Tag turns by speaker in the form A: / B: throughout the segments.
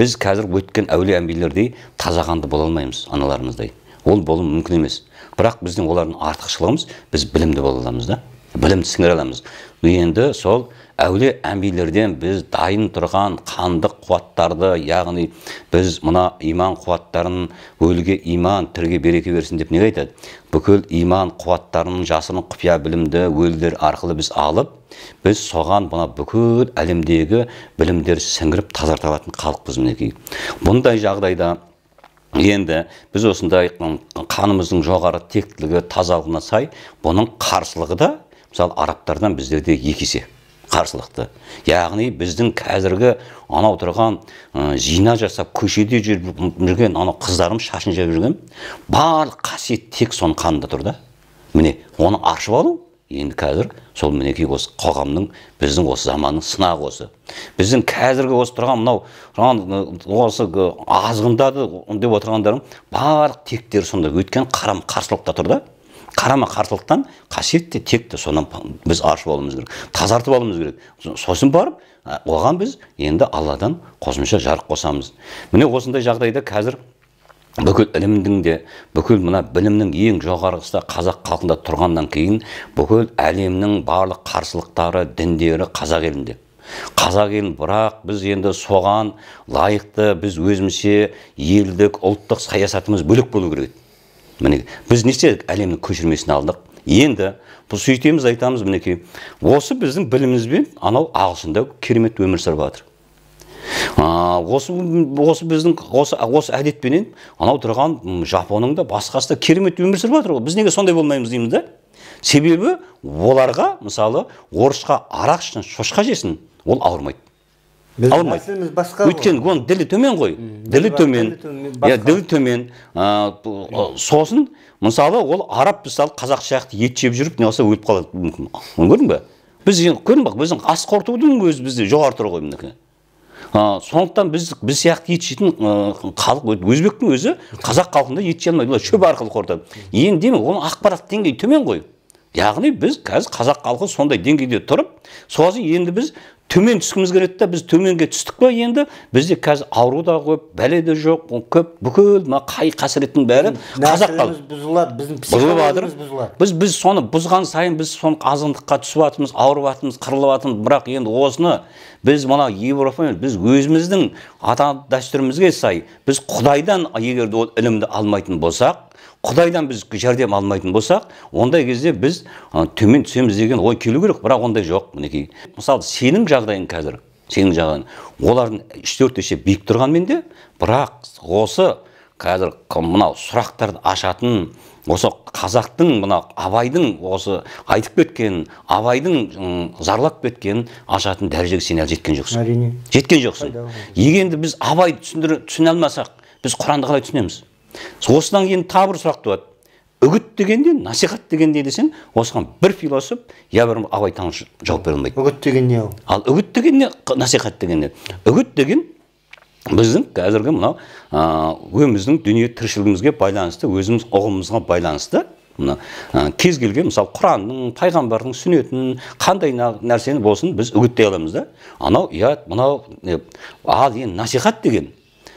A: біз қазір өткен әулие әмбиелердей тазағанды бола алмаймыз аналарымыздай ол болу мүмкін емес бірақ біздің олардың артықшылығымыз біз білімді бола аламыз да білімді сіңіре аламыз енді сол әуле әмбилерден біз дайын тұрған қандық қуаттарды яғни біз мына иман қуаттарын өліге иман тірге береке берсін деп неге айтады бүкіл иман қуаттарының жасырын құпия білімді өлдер арқылы біз алып біз соған мына бүкіл әлемдегі білімдер сіңіріп тазарта алатын халықпыз мінекей бұндай жағдайда енді біз осындай қанымыздың жоғары тектілігі тазалығына сай бұның қарсылығы да мысалы арабтардан біздерде екі есе қарсылықты яғни біздің қазіргі анау тұрған ә, зина жасап көшеде жүріп жүрген анау қыздарымыз шашын жап жүрген барлық қасиет тек соның қанында тұр да міне оны аршып алу енді қазір сол мінекей осы қоғамның біздің осы заманның сынағы осы біздің қазіргі осы тұрған мынау осы азғындады деп отырғандарым барлық тектері сонда өткен қарам қарсылықта тұр да қарама қарсылықтан қасиетті текті сонан біз аршып алуымыз керек тазартып алуымыз керек сосын барып оған біз енді алладан қосымша жарық қосамыз міне осындай жағдайда қазір бүкіл ілімнің де бүкіл мына білімнің ең жоғарғысы қазақ халқында тұрғаннан кейін бүкіл әлемнің барлық қарсылықтары діндері қазақ елінде қазақ елін бірақ біз енді соған лайықты біз өзімізше елдік ұлттық саясатымыз бөлек болу керек міне біз істедік әлемнің көшірмесін алдық енді бұл сөйтеміз айтамыз мінекей осы біздің білімімізбен анау ағылшында керемет өмір сүріп жатыр осы осы біздің осы осы әдетпенен анау тұрған жапонның да басқасы да керемет өмір сүріп жатыр ғой біз неге сондай болмаймыз дейміз да себебі оларға мысалы орысқа арақ ішсін шошқа жесін ол ауырмайды алмайды өйткені оның ділі төмен ғой ділі төмен иә ділі төмен сосын мысалы ол араб мысалы қазақ сияқты ет жеп жүріп не қылса өліп қалады мүмкін көрдің ба біз енді көрдің ба біздің ас қорытудың өзі бізде жоғары тұр ғой мінекей сондықтан біз біз сияқты ет жейтін халық өзбектің өзі қазақ халқында ет жей алмайды олар шөп арқылы қорытады енді демек оның ақпарат деңгейі төмен ғой яғни біз қазір қазақ халқы сондай деңгейде тұрып сосын енді біз төмен түскіміз келеді да біз төменге түстік па енді бізде қазір ауру да көп бәле де жоқ көп бүкіл мына қай қасіреттің бәрі қазақта
B: бұзылады біздің
A: біз біз соны бұзған сайын біз соны азғындыққа түсіп жатырмыз ауырып жатырмыз қырылып жатырмыз бірақ енді осыны біз мына европа біз өзіміздің ата дәстүрімізге сай біз құдайдан егер ол ілімді алмайтын болсақ құдайдан біз жәрдем алмайтын болсақ ондай кезде біз төмен түсеміз деген ой келу керек бірақ ондай жоқ мінекей мысалы сенің жағдайың қазір сенің жағдайың олардың үш төрт есе биік тұрғанмен де бірақ осы қазір мынау сұрақтарды ашатын осы қазақтың мына абайдың осы айтып кеткен абайдың зарлап кеткенін ашатын дәрежеге сен әлі жеткен жоқсың әрине жеткен жоқсың егер біз абайды түсіндіре түсіне алмасақ біз құранды қалай түсінеміз осыдан кейін тағы бір сұрақ туады үгіт дегенде насихат дегенде десең осыған бір философ я бір абайтанушы жауап бере алмайды үгіт деген не ол ал үгіт деген не насихат деген не үгіт деген біздің қазіргі мынау өзіміздің дүние тіршілігімізге байланысты өзіміз ұғымымызға байланысты мына кез келген мысалы құранның пайғамбардың сүннетін қандай нәрсені болсын біз үгіттей аламыз да анау ұят мынау э, ал енді насихат деген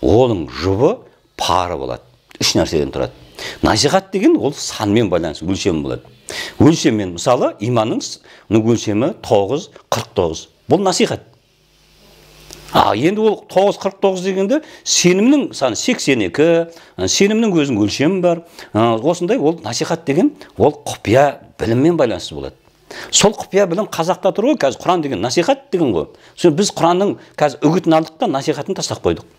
A: оның жұбы пары болады үш нәрседен тұрады насихат деген ол санмен байланысты өлшем болады өлшеммен мысалы иманның өлшемі тоғыз қырық тоғыз бұл насихат а енді ол тоғыз қырық тоғыз дегенде сенімнің саны сексен екі сенімнің өзінің өлшемі бар осындай ол насихат деген ол құпия біліммен байланысты болады сол құпия білім қазақта тұр ғой қазір құран деген насихат деген ғой біз құранның қазір үгітін алдық та насихатын тастап қойдық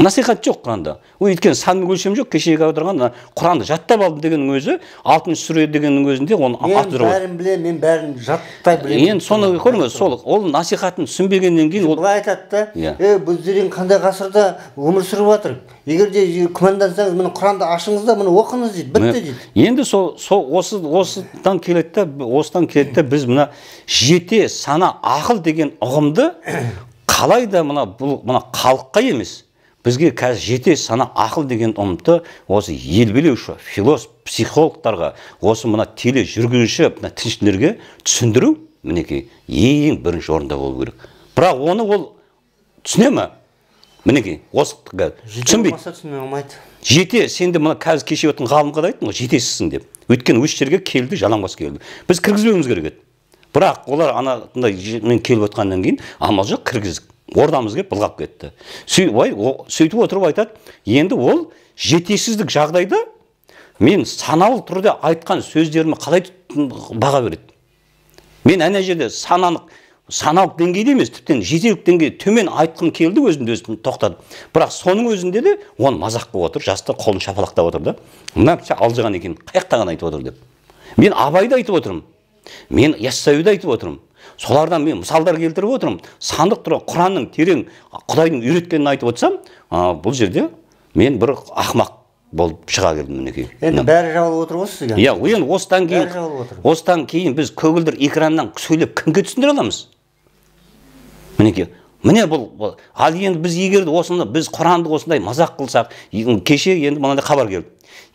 A: насихат жоқ құранда ол өйткені сандық өлшем жоқ кешегі аударған құранды жаттап алдым дегеннің өзі алтыншы сүре дегеннің өзінде оны мен бәрін
B: білемін мен бәрін
A: жаттай білемін енді соны көріңіз сол ол насихатын түсінбегеннен кейін ол былай айтады
B: да иә е біздерен қандай ғасырда өмір сүріп жатыр егер де күмәндансаңыз міне
A: құранды ашыңыз да міне оқыңыз дейді бітті дейді енді сол сол осы осыдан келеді да осыдан келеді да біз мына жете сана ақыл деген ұғымды қалай да мына бұл мына халыққа емес бізге қазір жете сана ақыл деген ұмыты осы ел билеуші философ психологтарға осы мына жүргізуші мына тілшілерге түсіндіру мінекей ең бірінші орында болу керек бірақ оны ол түсіне ма мінекей осы түсінбейді
B: түсіне алмайды
A: жете сенде мына қазір кеше өткен ғалымға да айттым ғой жетесізсің деп өйткені осы жерге келді жалаңбас келді біз кіргізбеуіміз керек еді бірақ олар ана мен келіп отқаннан кейін амал жоқ кіргіздік ордамыз келіп былғап кетті сөйтіп отырып айтады енді ол жетесіздік жағдайда мен саналы түрде айтқан сөздеріме қалай баға береді мен ана жерде сананы саналық деңгейде емес тіптен жетелік деңгейде төмен айтқым келді өзімді өзім тоқтадым бірақ соның өзінде де оны мазақ қылып отыр жастар қолын шапалақтап отыр да мына кісі алжыған екен қай жақтан айтып отыр деп мен абайды айтып отырмын мен яссауиді айтып отырмын солардан мен мысалдар келтіріп отырмын сандық тұрғы құранның терең құдайдың үйреткенін айтып отырсам бұл жерде мен бір ақмақ болып шыға келдім мінекей енді бәрі жабылып отыр ғой сізге иә енді осыдан кейін осыдан кейін біз көгілдір экраннан сөйлеп кімге түсіндіре аламыз мінекей міне бұл ал енді біз егер осыны біз құранды осындай мазақ қылсақ кеше енді мынандай хабар келді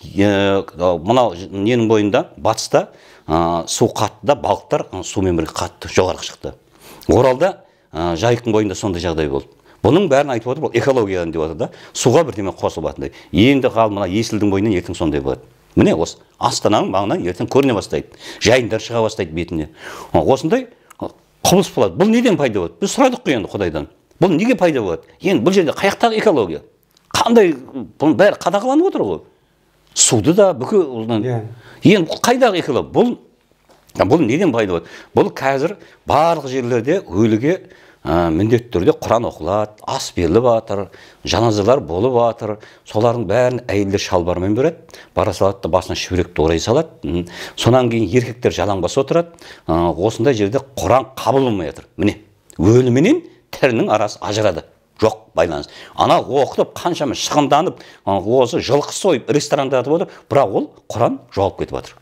A: мынау ненің бойында батыста ә, су қатты да балықтар ә, сумен бірге қатты жоғары шықты оралда ә, жайықтың бойында сондай жағдай болды бұның бәрін айтып отыр бұл экологиядан деп отыр да суға бірдеме қосылатындай енді қал мына есілдің бойынан ертең сондай болады міне осы астананың маңынан ертең көріне бастайды жайындар шыға бастайды бетіне осындай құбылыс болады бұл неден пайда болады біз сұрадық қой енді құдайдан бұл неге пайда болады енді бұл жерде қай экология қандай бұның бәрі қадағаланып отыр ғой суды да бүкіл одан yeah. енді қайдағы экология бұл бұл неден пайда болады бұл қазір барлық жерлерде өліге ә, міндетті түрде құран оқылады ас беріліп жатыр жаназалар болып жатыр солардың бәрін әйелдер шалбармен береді бара салады да басына шүберекті орай салады сонан кейін еркектер жалаңбас отырады ә, осындай жерде құран қабыл болмай жатыр міне өліменен тірінің арасы ажырады жоқ байланыс ана оқытып қаншама шығынданып осы жылқы сойып ресторандатып отыр бірақ ол құран жоғалып кетіп жатыр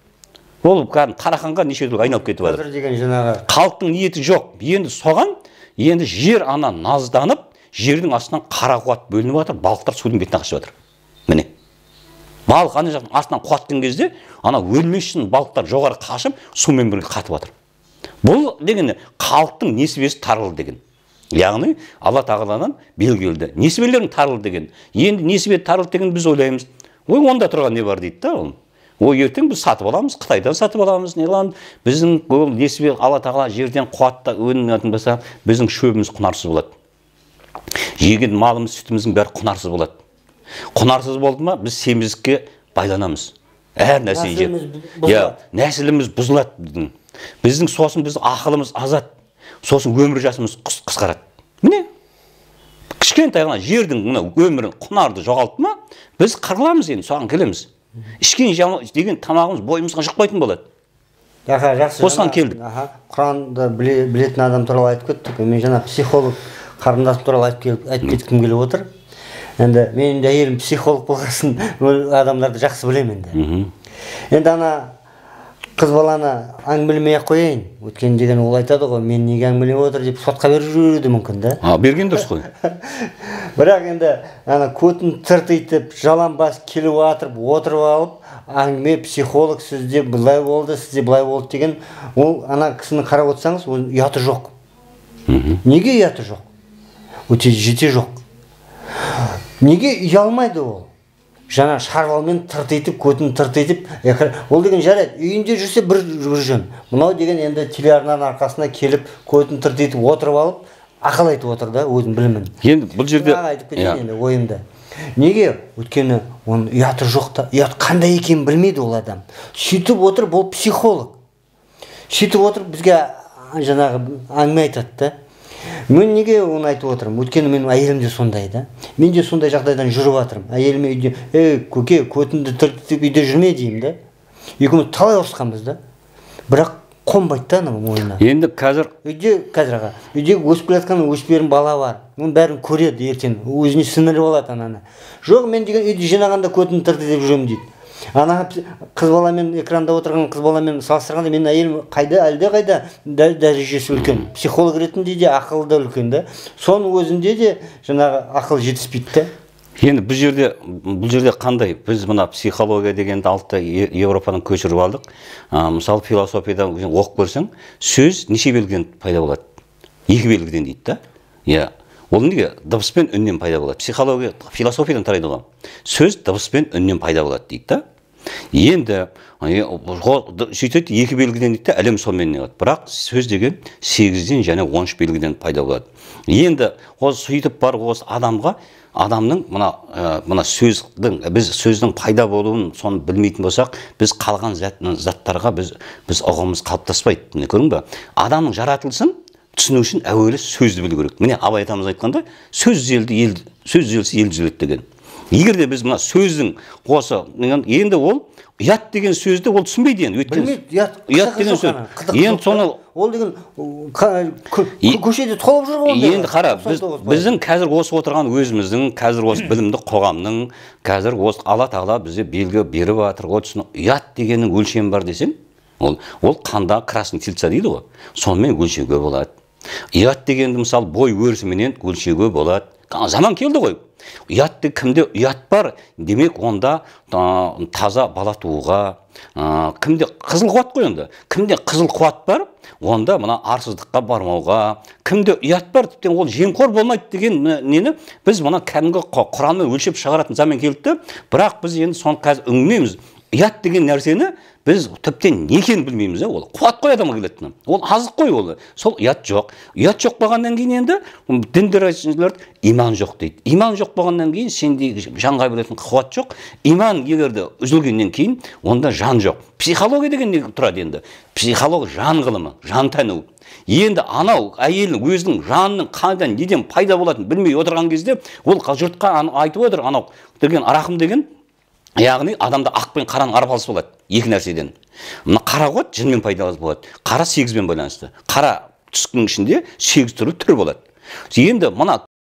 A: ол кәдімгі тараханға неше түрлі айналып кетіп жатыр деген жаңағы халықтың ниеті жоқ енді соған енді жер ана назданып жердің астынан қара қуат бөлініп жатыр балықтар судың бетіне қашып жатыр міне балық ана жақтың астынан қуатқан кезде ана өлмес балықтар жоғары қашып сумен бірге қатып жатыр бұл деген халықтың несібесі тарылды деген яғни алла тағаладан белгілі несібелерің тарыл деген енді несібе тарылды деген біз ойлаймыз ой онда тұрған не бар дейді да ол ол ертең біз сатып аламыз қытайдан сатып аламыз неғылам біздің ол несібе алла тағала жерден қуатты өнімін болса біздің шөбіміз құнарсыз болады жеген малымыз сүтіміздің бәрі құнарсыз болады құнарсыз болды ма біз семіздікке байланамыз әр нәрсені иә, нәсіліміз бұзылады біздің біздің сосын біз ақылымыз азат сосын өмір жасымыз қысқарады міне кішкентай ғана жердің мына өмірін құнарды жоғалтты ма біз қырыламыз енді соған келеміз ішкен деген тамағымыз бойымызға жұқпайтын болады аха жақсы осыған келдік
B: аха құранды білетін адам туралы айтып кеттік мен жаңа психолог қарындасым туралы айтып, айтып кеткім келіп отыр енді менің де әйелім психолог болған соң адамдарды жақсы білемін енді енді ана қыз баланы әңгімелемей ақ қояйын өйткені деген ол айтады ғой мен неге әңгімелеп отыр деп сотқа беріп жіберуі мүмкін да а берген дұрыс қой бірақ енді ана көтін тыртитып бас келіп атырып отырып алып әңгіме психолог сізде былай болды сізде былай болды деген ол ана кісіні қарап отырсаңыз ол ұяты жоқ неге ұяты жоқ өте жете жоқ неге ұялмайды ол жаңа шарбалмен тыртитып көтін тыртитып ол деген жарайды үйінде жүрсе бір жөн мынау деген енді телеарнаның арқасына келіп көтін тыртитып отырып алып ақыл айтып отыр да өзінің білімін енді бұл жерде айтып кетейін иә. енді ойымды неге өйткені оның ұяты жоқ та ұят қандай екенін білмейді ол адам сөйтіп отырып ол психолог сөйтіп отырып бізге жаңағы әңгіме айтады да мен неге оны айтып отырмын өйткені менің әйелім де сондай да мен де сондай жағдайдан жүріп жатырмын әйеліме үйде ей көке көтіңді тыртитып үйде жүрме деймін да екеуміз талай ұрысқанбыз да бірақ қонбайды да анау мойнына енді қазір үйде қазір аға үйде өсіп келе жатқан өспірім бала бар оның бәрін көреді ертең өзіне сіңіріп алады ананы жоқ мен деген үйді жинағанда көтін деп жүремін дейді ана қыз баламен экранда отырған қыз баламен салыстырғанда менің әйелім қайда әлде қайда дәрежесі үлкен психолог ретінде де ақылы да үлкен да соның өзінде де жаңағы ақыл жетіспейді да
A: енді бұл жерде бұл жерде қандай біз мына психология дегенді алты еуропадан көшіріп алдық ә, мысалы философиядан оқып көрсең сөз неше белгіден пайда болады екі белгіден дейді да иә ол неге дыбыс пен үннен пайда болады психология философиядан тарайды ғой сөз дыбыс пен үннен пайда болады дейді да енді сөйтеді екі белгіден дейді да әлем сонымен бірақ сөз деген сегізден және он үш белгіден пайда болады енді осы сөйтіп барып осы адамға адамның мына ә, мына сөздің біз сөздің пайда болуын соны білмейтін болсақ біз қалған заттарға біз біз ұғымымыз қалыптаспайды көрдің ба адамның жаратылысын түсіну үшін әуелі сөзді білу керек міне абай атамыз айтқандай сөз елді ел сөз желсі ел түзеледі деген егер де біз мына сөздің осы енді ол ұят деген сөзді ол түсінбейді енді өйткені ұят деген сөз енді соны ол деген көшеде толып жүр ғой енді қара біздің қазір осы отырған өзіміздің қазір осы білімді қоғамның қазір осы алла тағала бізге белгі беріп жатыр түсін ұят дегеннің өлшемі бар десең ол ол қанда красный тельца дейді ғой сонымен өлшеуге болады ұят дегенді мысалы бой өрісіменен өлшеуге болады заман келді ғой ұятты кімде ұят бар демек онда таза бала тууға кімде қызыл қуат қой енді кімде қызыл қуат бар онда мына арсыздыққа бармауға кімде ұят бар тіптен ол жемқор болмайды деген нені біз мына кәдімгі құранмен өлшеп шығаратын заман келді бірақ біз енді соны қазір үңілмейміз ұят деген нәрсені біз тіптен не екенін білмейміз иә ол қуат қой адамға келетін ол азық қой ол сол ұят жоқ ұят жоқ болғаннан кейін енді діндер иман жоқ дейді иман жоқ болғаннан кейін сенде жанға беретін қуат жоқ иман егерде үзілгеннен кейін онда жан жоқ психология деген не тұрады енді психолог жан ғылымы жан тану енді анау әйел өзінің жанының қайдан неден пайда болатынын білмей отырған кезде ол жұртқа айтып отыр анау деген арақым деген яғни адамда ақ пен қараның арпалысы болады екі нәрседен мына қара қуат жынмен пайдалас болады қара сегізбен байланысты қара түстің ішінде сегіз түрлі түр болады енді мына